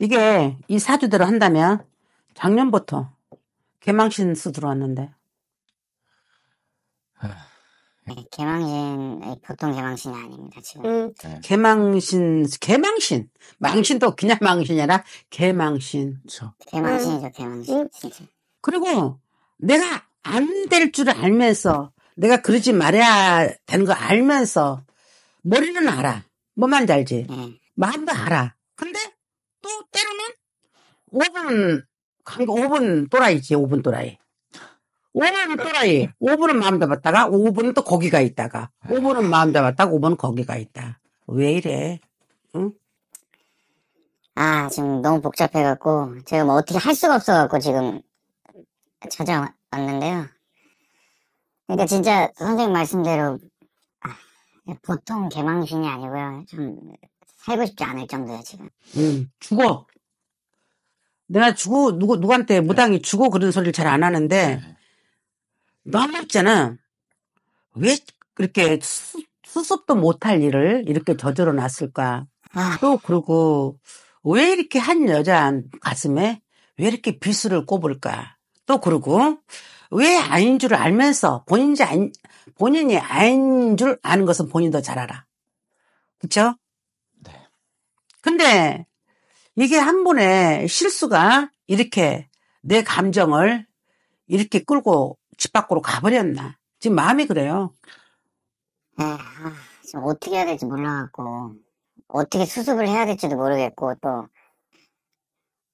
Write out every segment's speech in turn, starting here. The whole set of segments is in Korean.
이게 이 사주대로 한다면 작년부터 아, 개망신 수 들어왔는데. 개망신 보통 개망신이 아닙니다 지금. 음. 네. 개망신 개망신 망신도 그냥 망신이 라 개망신. 그쵸. 개망신이죠 음. 개망신 음. 그리고 내가 안 될 줄 알면서 내가 그러지 말아야 되는 거 알면서 머리는 알아. 뭐만 잘지. 네. 마음도 알아. 근데 또 때로는 5분, 5분 또라이지, 5분 또라이. 5분 은 또라이. 5분은 마음 잡았다가, 5분은 또 거기가 있다가, 5분은 마음 잡았다가, 5분은 거기가 있다. 왜 이래? 응? 아, 지금 너무 복잡해갖고, 제가 뭐 어떻게 할 수가 없어갖고 지금 찾아왔는데요. 그러니까 진짜 선생님 말씀대로, 아, 보통 개망신이 아니고요. 좀 살고 싶지 않을 정도야 지금. 음, 죽어. 내가 죽어 누구 누구한테 네. 무당이 죽어 그런 소리를 잘 안 하는데 네. 너무 있잖아. 왜 그렇게 수, 수습도 못할 일을 이렇게 저절로 놨을까? 아. 또그러고왜 이렇게 한 여자 가슴에 왜 이렇게 비수를 꼽을까? 또 그러고 왜 아닌 줄 알면서 본인이 아닌, 본인이 아닌 줄 아는 것은 본인도 잘 알아. 그쵸? 근데 이게 한 번의 실수가 이렇게 내 감정을 이렇게 끌고 집 밖으로 가버렸나. 지금 마음이 그래요. 네, 아, 지금 어떻게 해야 될지 몰라갖고, 어떻게 수습을 해야 될지도 모르겠고, 또,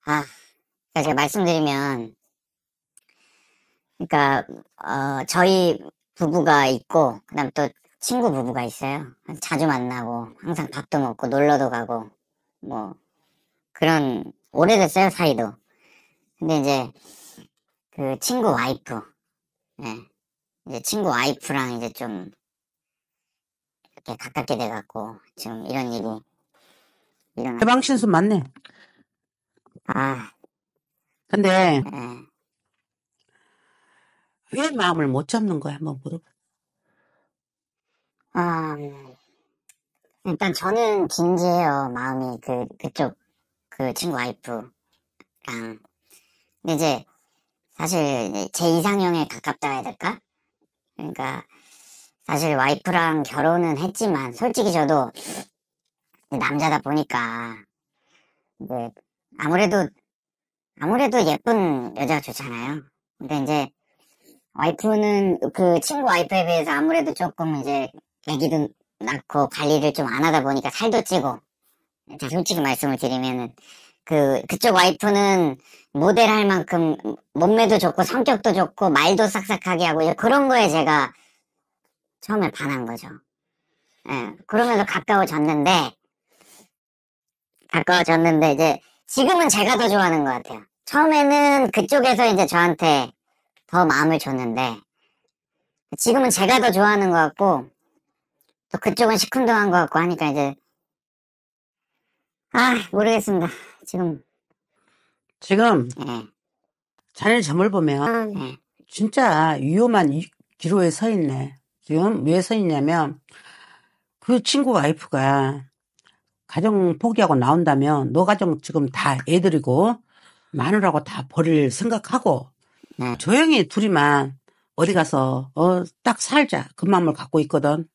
아, 제가 말씀드리면, 그러니까, 어, 저희 부부가 있고, 그 다음 또 친구 부부가 있어요. 자주 만나고, 항상 밥도 먹고, 놀러도 가고, 뭐 그런 오래됐어요 사이도. 근데 이제 그 친구 와이프, 네. 이제 친구 와이프랑 이제 좀 이렇게 가깝게 돼갖고 지금 이런 일이 일어나. 해방신수 맞네. 아. 근데 네. 왜 마음을 못 잡는 거야? 한번 물어봐. 아. 음. 일단 저는 진지해요. 마음이 그 그쪽 그 친구 와이프랑. 근데 이제 사실 제 이상형에 가깝다 해야 될까? 그러니까 사실 와이프랑 결혼은 했지만 솔직히 저도 남자다 보니까 뭐 아무래도 아무래도 예쁜 여자가 좋잖아요. 근데 이제 와이프는 그 친구 와이프에 비해서 아무래도 조금 이제 애기도 낳고 그 관리를 좀 안 하다 보니까 살도 찌고 자 솔직히 말씀을 드리면은 그 그쪽 와이프는 모델 할 만큼 몸매도 좋고 성격도 좋고 말도 싹싹하게 하고 그런 거에 제가 처음에 반한 거죠. 예, 그러면서 가까워졌는데 가까워졌는데 이제 지금은 제가 더 좋아하는 것 같아요. 처음에는 그쪽에서 이제 저한테 더 마음을 줬는데 지금은 제가 더 좋아하는 것 같고 또 그쪽은 시큰둥한 것 같고 하니까 이제 아 모르겠습니다. 지금 지금 네. 자네 점을 보면 아, 네. 진짜 위험한 기로에 서 있네. 지금 왜 서 있냐면 그 친구 와이프가 가정 포기하고 나온다면 너 가정 지금 다 애들이고 마누라고 다 버릴 생각하고 네. 조용히 둘이만 어디 가서 어딱 살자 그 마음을 갖고 있거든.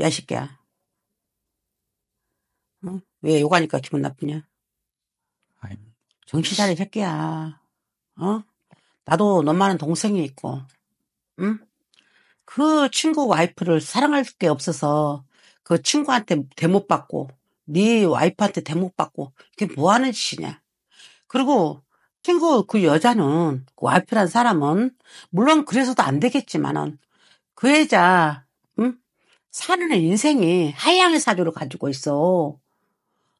야, 새끼야. 응? 왜 욕하니까 기분 나쁘냐? 정신 차려, 새끼야. 어? 나도 너 많은 동생이 있고, 응? 그 친구 와이프를 사랑할 게 없어서 그 친구한테 대못 받고, 네 와이프한테 대못 받고, 그게뭐 하는 짓이냐? 그리고 친구 그 여자는 그 와이프란 사람은 물론 그래서도 안 되겠지만은 그 여자 사는 인생이 하양의 사주를 가지고 있어.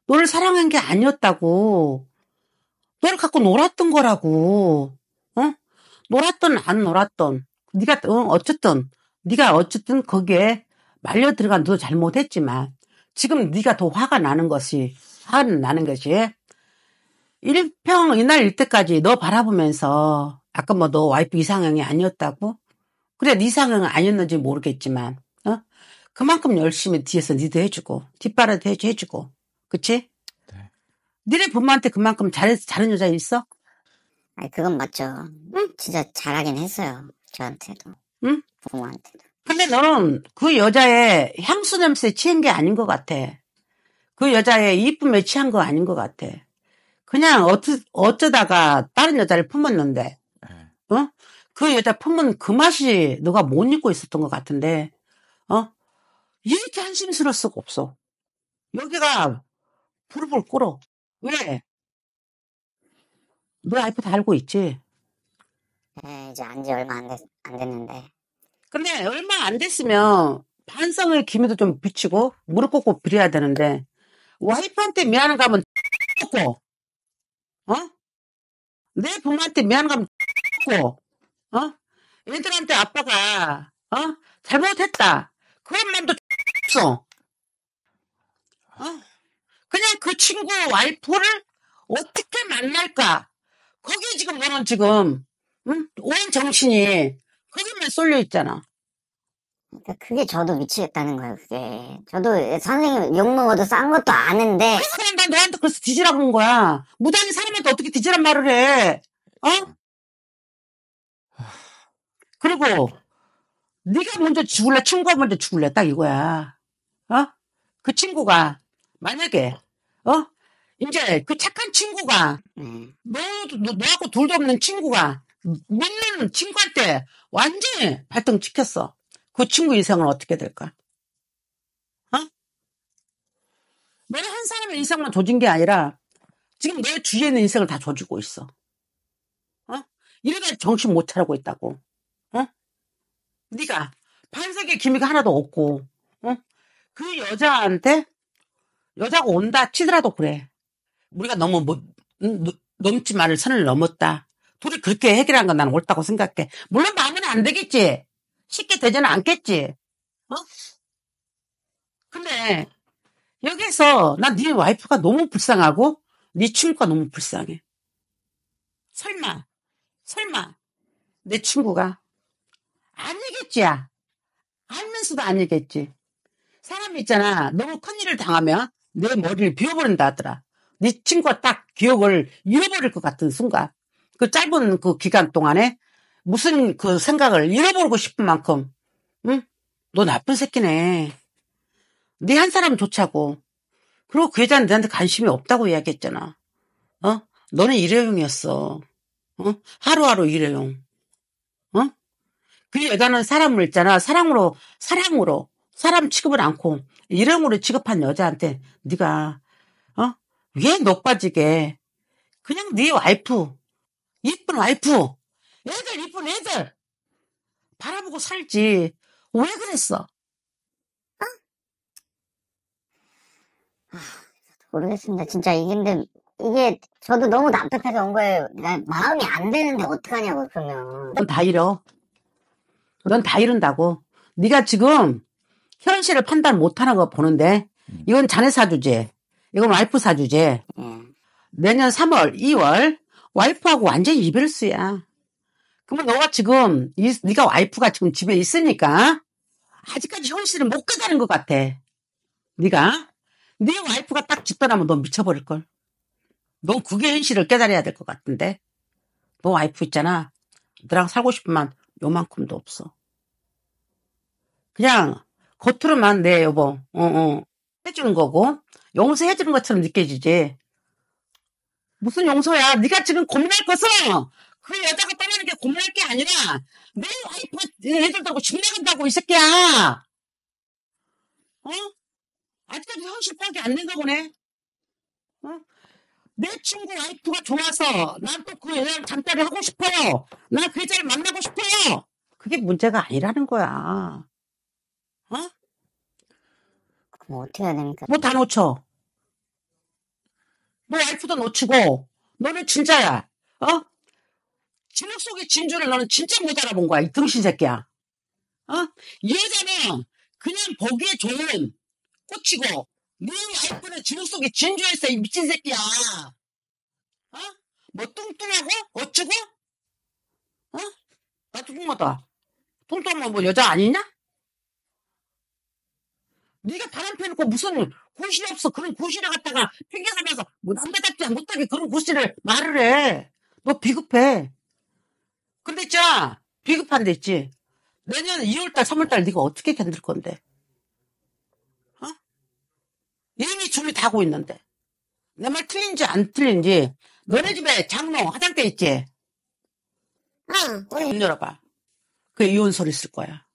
너를 사랑한 게 아니었다고. 너를 갖고 놀았던 거라고. 어? 놀았던 안 놀았던. 네가 어, 어쨌든 네가 어쨌든 거기에 말려 들어간 너도 잘못했지만 지금 네가 더 화가 나는 것이 화가 나는 것이 일평 이날 이때까지너 바라보면서 아까 뭐 너 와이프 이상형이 아니었다고? 그래 네 이상형은 아니었는지 모르겠지만 그만큼 열심히 뒤에서 니도 해주고 뒷바라도 해주고 그치? 네. 니네 부모한테 그만큼 잘해서 잘한 여자 있어? 아니 그건 맞죠. 응? 진짜 잘하긴 했어요. 저한테도. 응? 부모한테도. 근데 너는 그 여자의 향수 냄새에 취한 게 아닌 것 같아. 그 여자의 이쁨에 취한 거 아닌 것 같아. 그냥 어쩌, 어쩌다가 다른 여자를 품었는데, 네. 어? 그 여자 품은 그 맛이 너가 못 잊고 있었던 것 같은데, 이렇게 한심스러울 수가 없어. 여기가 부르불 꿇어. 왜? 너아이폰다 알고 있지? 네, 이제 안 지 얼마 안, 됐, 안 됐는데. 근데 얼마 안 됐으면 반성의 기미도 좀 비치고 무릎 꿇고 빌어야 되는데 와이프한테 미안한 가면 고 어? 내 부모한테 미안한 가면 고 어? 애들한테 아빠가 어? 잘못했다. 그런맘도 없어. 어. 그냥 그 친구 와이프를 어떻게 만날까? 거기 지금 너는 지금 응? 온 정신이 거기만 쏠려 있잖아. 그러니까 그게 저도 미치겠다는 거예요. 그게 저도 선생님 욕 먹어도 싼 것도 아는데. 그 사람 난 너한테 그래서 뒤지라고 한 거야. 무단히 사람한테 어떻게 뒤지란 말을 해? 어? 그리고 네가 먼저 죽을래 친구가 먼저 죽을래 딱 이거야. 어? 그 친구가 만약에 어? 이제 그 착한 친구가 음. 너, 너, 하고 둘도 없는 친구가 믿는 친구한테 완전히 발등 찍혔어. 그 친구 인생은 어떻게 될까? 어? 내가 한 사람의 인생만 조진 게 아니라 지금 내 주위에 있는 인생을 다 조지고 있어. 어? 이러다 정신 못 차리고 있다고. 어? 네가 반석의 기미가 하나도 없고 어? 그 여자한테 여자가 온다 치더라도 그래. 우리가 너무 뭐, 넘지 말을 선을 넘었다. 둘이 그렇게 해결한 건 나는 옳다고 생각해. 물론 마음은 안 되겠지. 쉽게 되지는 않겠지. 어? 근데 여기서 난네 와이프가 너무 불쌍하고 네 친구가 너무 불쌍해. 설마, 설마 내 친구가 아니겠지야. 알면서도 아니겠지. 사람이 있잖아. 너무 큰일을 당하면 내 머리를 비워버린다 하더라. 네 친구가 딱 기억을 잃어버릴 것 같은 순간. 그 짧은 그 기간 동안에 무슨 그 생각을 잃어버리고 싶은 만큼, 응? 너 나쁜 새끼네. 네 한 사람 조차고. 그리고 그 여자는 너한테 관심이 없다고 이야기했잖아. 어? 너는 일회용이었어. 어? 하루하루 일회용. 어? 그 여자는 사람을 있잖아. 사랑으로, 사랑으로, 사람 취급을 않고 이름으로 취급한 여자한테 네가 어? 왜 녹빠지게 그냥 네 와이프 이쁜 와이프 애들 이쁜 애들 바라보고 살지 왜 그랬어? 어? 아, 모르겠습니다. 진짜 이게 근데 이게 저도 너무 답답해서 온 거예요. 나 마음이 안 되는데 어떡하냐고 그러면. 넌 다 잃어. 넌 다 잃은다고. 네가 지금 현실을 판단 못하는 거 보는데 음. 이건 자네 사주제, 이건 와이프 사주제. 음. 내년 3월, 2월 와이프하고 완전히 이별수야. 그러면 너가 지금 이, 네가 와이프가 지금 집에 있으니까 아직까지 현실을 못 깨달은 것 같아. 네가 네 와이프가 딱 집 떠나면 너 미쳐버릴 걸. 너 그게 현실을 깨달아야 될 것 같은데. 너 와이프 있잖아. 너랑 살고 싶으면 요만큼도 없어. 그냥 겉으로만 내 네, 여보 어, 어. 해주는 거고 용서해주는 것처럼 느껴지지. 무슨 용서야? 네가 지금 고민할 것은 그 여자가 떠나는 게 고민할 게 아니라 내 와이프 애들 들고 죽나간다고 이 새끼야. 어? 아직까지 현실 파악이 안 된가 보네. 어? 내 친구 와이프가 좋아서 난 또 그여자를 잠자리 하고 싶어요. 난 그 여자를 만나고 싶어요. 그게 문제가 아니라는 거야. 그럼 뭐 어떻게 해야 됩니까? 뭐 다 놓쳐. 뭐 와이프도 놓치고 너는 진짜야. 어? 진흙 속의 진주를 너는 진짜 못 알아본 거야. 이 등신 새끼야. 어? 이 여자는 그냥 보기에 좋은 꽃이고 네 와이프는 진흙 속의 진주였어. 이 미친 새끼야. 어? 뭐 뚱뚱하고 어쩌고? 어? 나 뚱뚱하다. 뚱뚱한뭐 여자 아니냐? 네가 바람 피워놓고 무슨 고실이 없어 그런 고실에 갔다가 핑계삼면서 뭐 남자답지 못하게 그런 고실을 말을 해. 너 비급해. 근데 있잖아 비급한데 있지. 내년 2월달 3월달 네가 어떻게 견딜 건데? 어? 이미 준비 다 하고 있는데. 내 말 틀린지 안 틀린지 너네 집에 장롱 화장대 있지? 응. 문 열어봐. 그 이혼 소리 쓸 거야.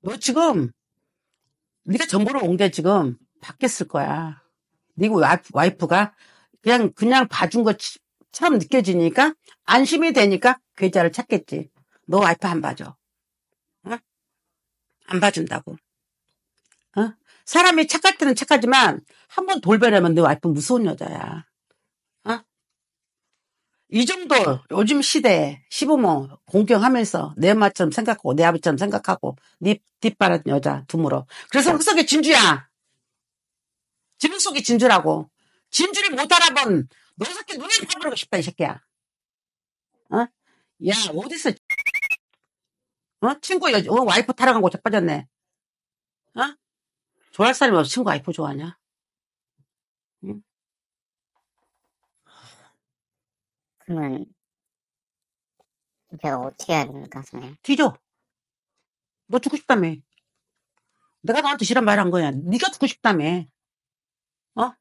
너 지금 네가 정보를 온게 지금 바뀌었을 거야. 네 와이프, 가 그냥 그냥 봐준 것처럼 느껴지니까 안심이 되니까 괴자를 찾겠지. 너 와이프 안 봐줘. 어? 안 봐준다고. 어? 사람이 착할 때는 착하지만 한 번 돌변하면 너 와이프 무서운 여자야. 이 정도 그렇죠. 요즘 시대에 시부모 공경하면서 내 엄마처럼 생각하고 내 아버처럼 지 생각하고 네 뒷바란 여자 두물로 그래서 흑석에 그렇죠. 그 진주야. 지붕속에 진주라고. 진주를 못 알아본 너 새끼 눈에 타버리고 싶다 이 새끼야. 어? 야 어디서 어? 친구 여, 어, 와이프 타러 간거 자빠졌네. 어? 좋아할 사람이 없어 친구 와이프 좋아하냐? 그러면 제가 어떻게 해야 됩니까, 선생님? 뒤져. 너 죽고 싶다며. 내가 너한테 싫은 말한 거야. 네가 죽고 싶다며. 어?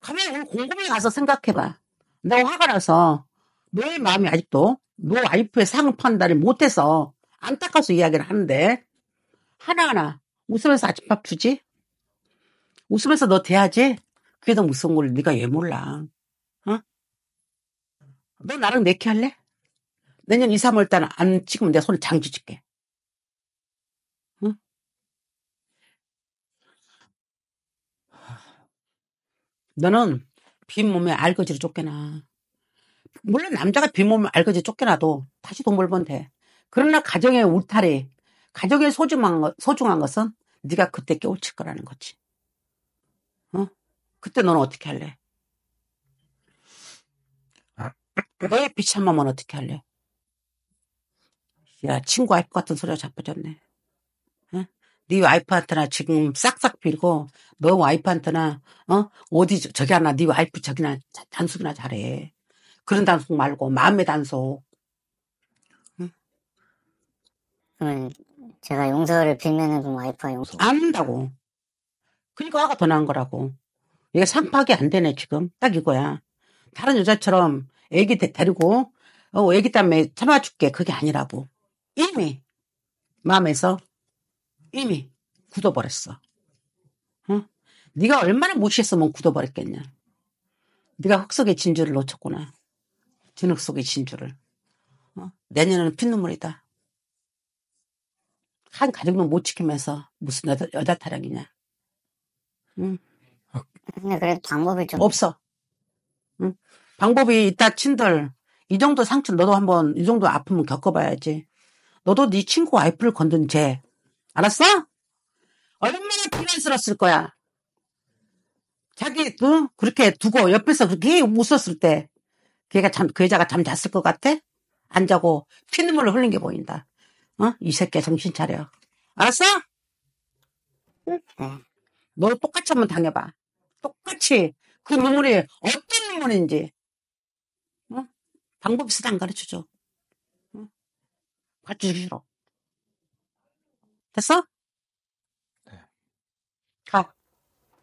가면 오공곰곰 가서 생각해봐. 내가 화가 나서 너의 마음이 아직도 너 와이프의 상을 판단을 못해서 안타까워서 이야기를 하는데 하나하나 웃으면서 아침밥 주지? 웃으면서 너 대하지? 그게 더 무서운 걸 네가 왜 몰라? 어? 너 나랑 내키 할래? 내년 2, 3월 달 안 찍으면 내 손에 장지 찍게. 너는 빈몸에 알거지로 쫓겨나. 물론 남자가 빈몸에 알거지 로 쫓겨나도 다시 돈 벌면 돼. 그러나 가정의 울타리, 가정의 소중한, 것, 소중한 것은 네가 그때 깨우칠 거라는 거지. 어? 그때 너는 어떻게 할래? 내 비참함은 어떻게 할래? 야, 친구 와이프 같은 소리가 자빠졌네. 응? 네 와이프한테나 지금 싹싹 빌고, 너 와이프한테나, 어? 어디, 저기 하나, 네 와이프 저기나, 단속이나 잘해. 그런 단속 말고, 마음의 단속. 제가 용서를 빌면은 그 와이프가 용서. 안 한다고. 그러니까 화가 더 난 거라고. 이게 상파악안 되네, 지금. 딱 이거야. 다른 여자처럼 애기 데, 리고어 애기 땀에 참아줄게 그게 아니라고 이미 마음에서 이미 굳어버렸어. 응? 네가 얼마나 무시했으면 굳어버렸겠냐. 네가 흙 속의 진주를 놓쳤구나. 진흙 속의 진주를. 어? 내년에는 핏눈물이다. 한 가족도 못 지키면서 무슨 여자, 여자 타령이냐. 응? 근데 아, 그래도 방법이 좀 없어. 응? 방법이 있다 친들 이 정도 상처 너도 한번 이 정도 아픔을 겪어봐야지. 너도 네 친구 와이프를 건든 죄 알았어? 얼마나 피난스러웠을 거야. 자기 응? 그렇게 두고 옆에서 그렇게 웃었을 때 걔가 잠, 그 여자가 잠 잤을 것 같아? 안 자고 피눈물을 흘린 게 보인다. 어? 이 새끼 정신 차려. 알았어? 응. 너 똑같이 한번 당해봐. 똑같이 그 눈물이 어떤 눈물인지 방법 있어도 안 가르쳐줘. 응? 가르쳐주기 싫어. 됐어?